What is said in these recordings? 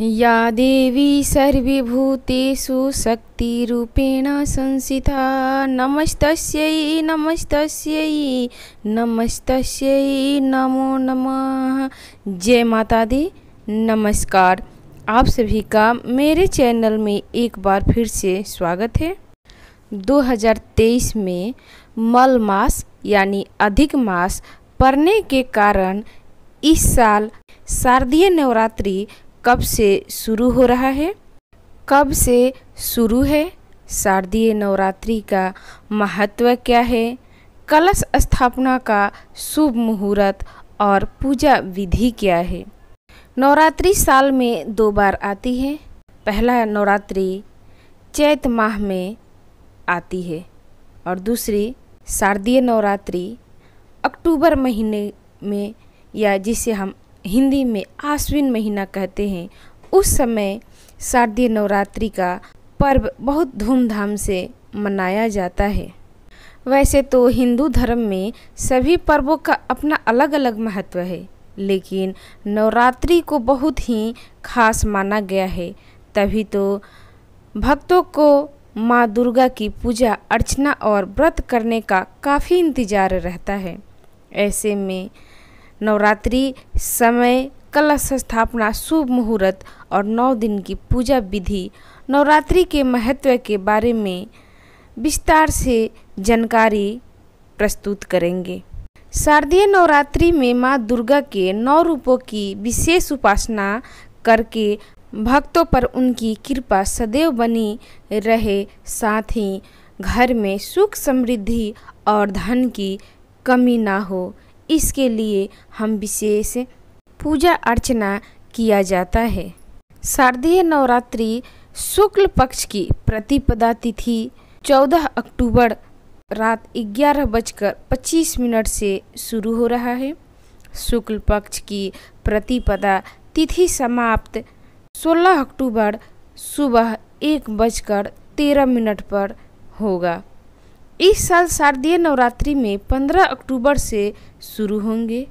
या देवी सर्वभूतेषु शक्तिरूपेण संसिता नमस्तस्यै नमस्तस्यै नमस्तस्यै नमो नमः जय माता दी नमस्कार आप सभी का मेरे चैनल में एक बार फिर से स्वागत है 2023 में मल मास यानी अधिक मास पड़ने के कारण इस साल शारदीय नवरात्रि कब से शुरू हो रहा है कब से शुरू है शारदीय नवरात्रि का महत्व क्या है कलश स्थापना का शुभ मुहूर्त और पूजा विधि क्या है नवरात्रि साल में दो बार आती है पहला नवरात्रि चैत माह में आती है और दूसरी शारदीय नवरात्रि अक्टूबर महीने में या जिसे हम हिंदी में आश्विन महीना कहते हैं उस समय शारदीय नवरात्रि का पर्व बहुत धूमधाम से मनाया जाता है वैसे तो हिंदू धर्म में सभी पर्वों का अपना अलग अलग महत्व है लेकिन नवरात्रि को बहुत ही खास माना गया है तभी तो भक्तों को माँ दुर्गा की पूजा अर्चना और व्रत करने का काफ़ी इंतज़ार रहता है ऐसे में नवरात्रि समय कलश स्थापना शुभ मुहूर्त और नौ दिन की पूजा विधि नवरात्रि के महत्व के बारे में विस्तार से जानकारी प्रस्तुत करेंगे शारदीय नवरात्रि में मां दुर्गा के नौ रूपों की विशेष उपासना करके भक्तों पर उनकी कृपा सदैव बनी रहे साथ ही घर में सुख समृद्धि और धन की कमी ना हो इसके लिए हम विशेष पूजा अर्चना किया जाता है शारदीय नवरात्रि शुक्ल पक्ष की प्रतिपदा तिथि 14 अक्टूबर रात ग्यारह बजकर पच्चीस मिनट से शुरू हो रहा है शुक्ल पक्ष की प्रतिपदा तिथि समाप्त 16 अक्टूबर सुबह एक बजकर तेरह मिनट पर होगा इस साल शारदीय नवरात्रि में 15 अक्टूबर से शुरू होंगे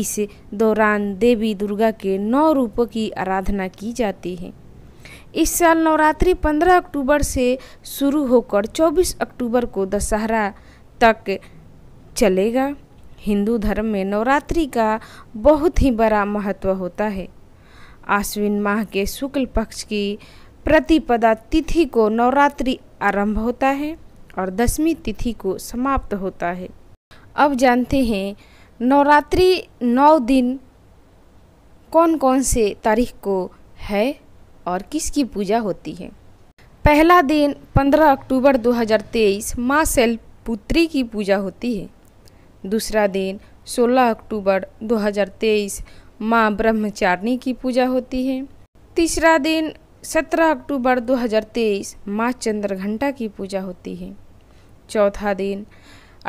इस दौरान देवी दुर्गा के नौ रूपों की आराधना की जाती है इस साल नवरात्रि 15 अक्टूबर से शुरू होकर 24 अक्टूबर को दशहरा तक चलेगा हिंदू धर्म में नवरात्रि का बहुत ही बड़ा महत्व होता है आश्विन माह के शुक्ल पक्ष की प्रतिपदा तिथि को नवरात्रि आरंभ होता है और दसवीं तिथि को समाप्त होता है अब जानते हैं नवरात्रि नौ दिन कौन कौन से तारीख को है और किसकी पूजा होती है पहला दिन 15 अक्टूबर 2023 माँ शैलपुत्री की पूजा होती है दूसरा दिन 16 अक्टूबर 2023 माँ ब्रह्मचारिणी की पूजा होती है तीसरा दिन 17 अक्टूबर 2023 माँ चंद्रघंटा की पूजा होती है चौथा दिन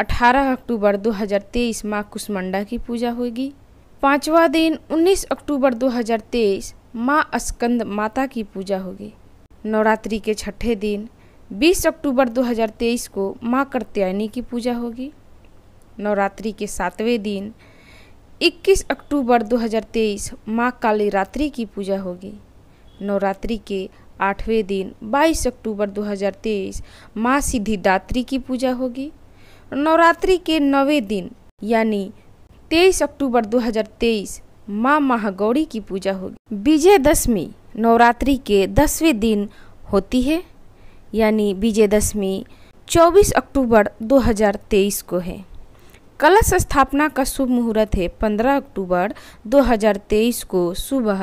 18 अक्टूबर 2023 माँ कुष्मंडा की पूजा होगी पाँचवा दिन 19 अक्टूबर 2023 माँ स्कंद माता की पूजा होगी नवरात्रि के छठे दिन 20 अक्टूबर 2023 को माँ कात्यायनी की पूजा होगी नवरात्रि के सातवें दिन 21 अक्टूबर 2023 माँ काली रात्रि की पूजा होगी नवरात्रि के आठवें दिन 22 अक्टूबर 2023 माँ सिद्धिदात्री की पूजा होगी नवरात्रि के नवे दिन यानी 23 अक्टूबर 2023 माँ महागौरी की पूजा होगी विजयदशमी नवरात्रि के दसवें दिन होती है यानी विजयदशमी 24 अक्टूबर 2023 को है कलश स्थापना का शुभ मुहूर्त है 15 अक्टूबर 2023 को सुबह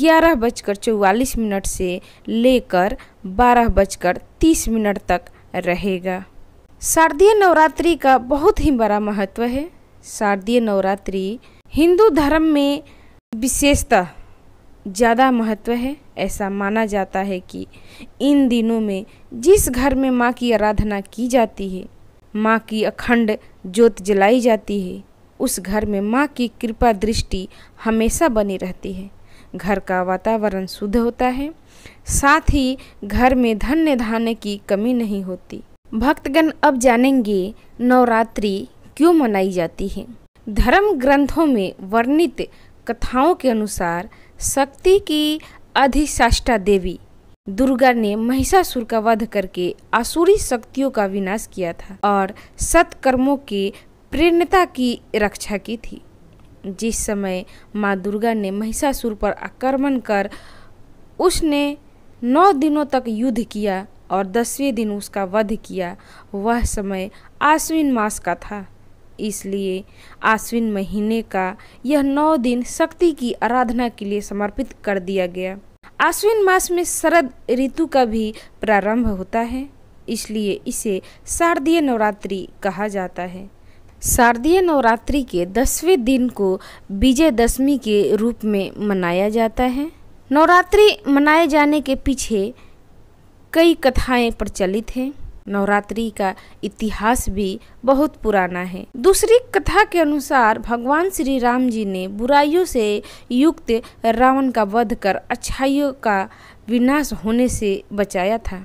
ग्यारह बजकर चौवालीस मिनट से लेकर बारह बजकर तीस मिनट तक रहेगा शारदीय नवरात्रि का बहुत ही बड़ा महत्व है शारदीय नवरात्रि हिंदू धर्म में विशेषतः ज़्यादा महत्व है ऐसा माना जाता है कि इन दिनों में जिस घर में माँ की आराधना की जाती है माँ की अखंड ज्योत जलाई जाती है उस घर में माँ की कृपा दृष्टि हमेशा बनी रहती है घर का वातावरण शुद्ध होता है साथ ही घर में धन्य धान्य की कमी नहीं होती भक्तगण अब जानेंगे नवरात्रि क्यों मनाई जाती है धर्म ग्रंथों में वर्णित कथाओं के अनुसार शक्ति की अधिशाष्टा देवी दुर्गा ने महिषासुर का वध करके आसुरी शक्तियों का विनाश किया था और सत्कर्मों के प्रेरणता की रक्षा की थी जिस समय माँ दुर्गा ने महिषासुर पर आक्रमण कर उसने नौ दिनों तक युद्ध किया और दसवें दिन उसका वध किया वह समय आश्विन मास का था इसलिए आश्विन महीने का यह नौ दिन शक्ति की आराधना के लिए समर्पित कर दिया गया आश्विन मास में शरद ऋतु का भी प्रारंभ होता है इसलिए इसे शारदीय नवरात्रि कहा जाता है शारदीय नवरात्रि के दसवें दिन को विजयदशमी के रूप में मनाया जाता है नवरात्रि मनाए जाने के पीछे कई कथाएं प्रचलित हैं नवरात्रि का इतिहास भी बहुत पुराना है दूसरी कथा के अनुसार भगवान श्री राम जी ने बुराइयों से युक्त रावण का वध कर अच्छाइयों का विनाश होने से बचाया था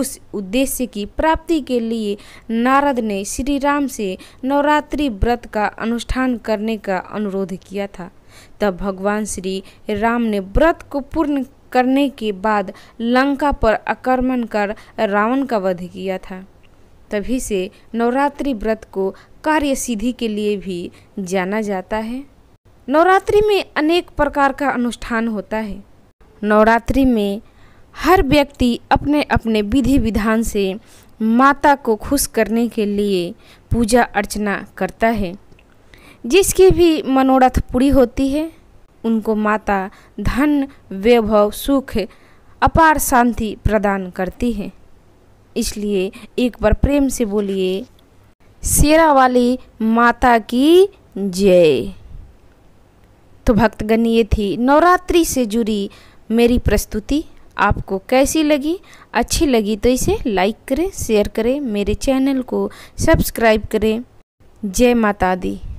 उस उद्देश्य की प्राप्ति के लिए नारद ने श्री राम से नवरात्रि व्रत का अनुष्ठान करने का अनुरोध किया था तब भगवान श्री राम ने व्रत को पूर्ण करने के बाद लंका पर आक्रमण कर रावण का वध किया था तभी से नवरात्रि व्रत को कार्य सिद्धि के लिए भी जाना जाता है नवरात्रि में अनेक प्रकार का अनुष्ठान होता है नवरात्रि में हर व्यक्ति अपने अपने विधि विधान से माता को खुश करने के लिए पूजा अर्चना करता है जिसकी भी मनोरथ पूरी होती है उनको माता धन वैभव सुख अपार शांति प्रदान करती है इसलिए एक बार प्रेम से बोलिए शेरा वाली माता की जय तो भक्तगण ये थी नवरात्रि से जुड़ी मेरी प्रस्तुति आपको कैसी लगी अच्छी लगी तो इसे लाइक करें शेयर करें मेरे चैनल को सब्सक्राइब करें जय माता दी